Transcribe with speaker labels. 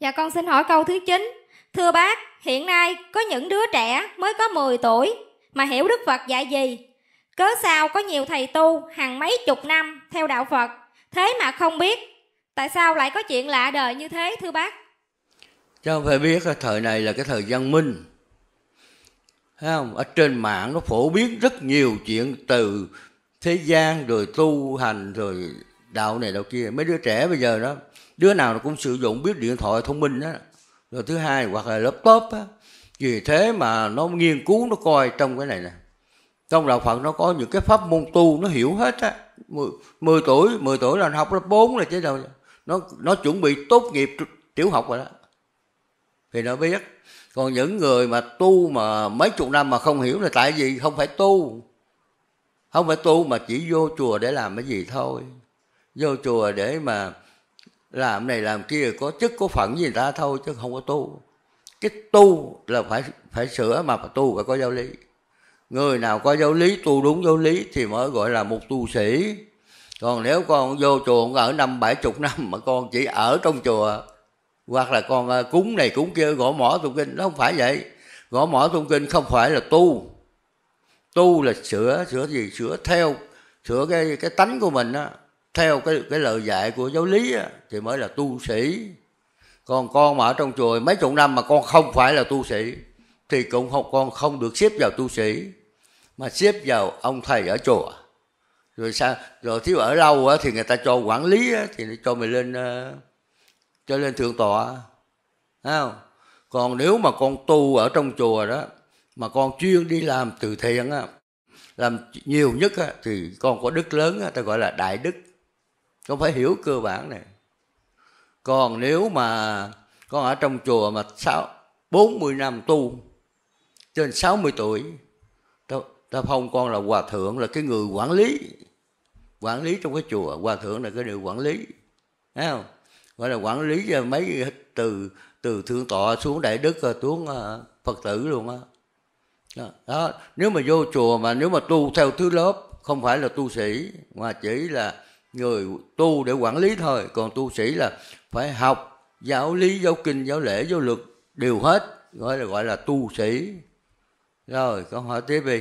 Speaker 1: Dạ con xin hỏi câu thứ 9. Thưa bác, hiện nay có những đứa trẻ mới có 10 tuổi mà hiểu Đức Phật dạy gì? Cớ sao có nhiều thầy tu hàng mấy chục năm theo đạo Phật thế mà không biết? Tại sao lại có chuyện lạ đời như thế thưa bác? Chứ không phải biết thời này là cái thời văn minh. Thấy không? Ở trên mạng nó phổ biến rất nhiều chuyện từ thế gian rồi tu hành rồi đạo này đạo kia mấy đứa trẻ bây giờ đó đứa nào nó cũng sử dụng biết điện thoại thông minh đó rồi thứ hai hoặc là laptop á vì thế mà nó nghiên cứu nó coi trong cái này nè trong đạo phật nó có những cái pháp môn tu nó hiểu hết á mười, mười tuổi 10 tuổi là học lớp 4 là chứ đâu nó nó chuẩn bị tốt nghiệp tiểu học rồi đó thì nó biết còn những người mà tu mà mấy chục năm mà không hiểu là tại vì không phải tu không phải tu mà chỉ vô chùa để làm cái gì thôi vô chùa để mà làm này làm kia có chức có phận gì ta thôi chứ không có tu cái tu là phải phải sửa mà phải tu phải có giáo lý người nào có giáo lý tu đúng giáo lý thì mới gọi là một tu sĩ còn nếu con vô chùa ở năm bảy chục năm mà con chỉ ở trong chùa hoặc là con à, cúng này cúng kia gõ mỏ tụng kinh nó không phải vậy gõ mỏ tụng kinh không phải là tu tu là sửa sửa gì sửa theo sửa cái cái tánh của mình á theo cái cái lời dạy của giáo lý á, thì mới là tu sĩ còn con mà ở trong chùa mấy chục năm mà con không phải là tu sĩ thì cũng không con không được xếp vào tu sĩ mà xếp vào ông thầy ở chùa rồi sao rồi thiếu ở lâu á, thì người ta cho quản lý á, thì cho mình lên ờ, cho lên thượng tọa Thấy không còn nếu mà con tu ở trong chùa đó mà con chuyên đi làm từ thiện á làm nhiều nhất á, thì con có đức lớn á, ta gọi là đại đức con phải hiểu cơ bản này còn nếu mà con ở trong chùa mà sáu 40 năm tu trên 60 tuổi ta, ta phong con là hòa thượng là cái người quản lý quản lý trong cái chùa hòa thượng là cái điều quản lý thấy không gọi là quản lý mấy từ từ thượng tọa xuống đại đức ờ, xuống ờ, phật tử luôn á đó. đó nếu mà vô chùa mà nếu mà tu theo thứ lớp không phải là tu sĩ mà chỉ là người tu để quản lý thôi còn tu sĩ là phải học giáo lý giáo kinh giáo lễ giáo luật đều hết gọi là gọi là tu sĩ rồi câu hỏi tiếp đi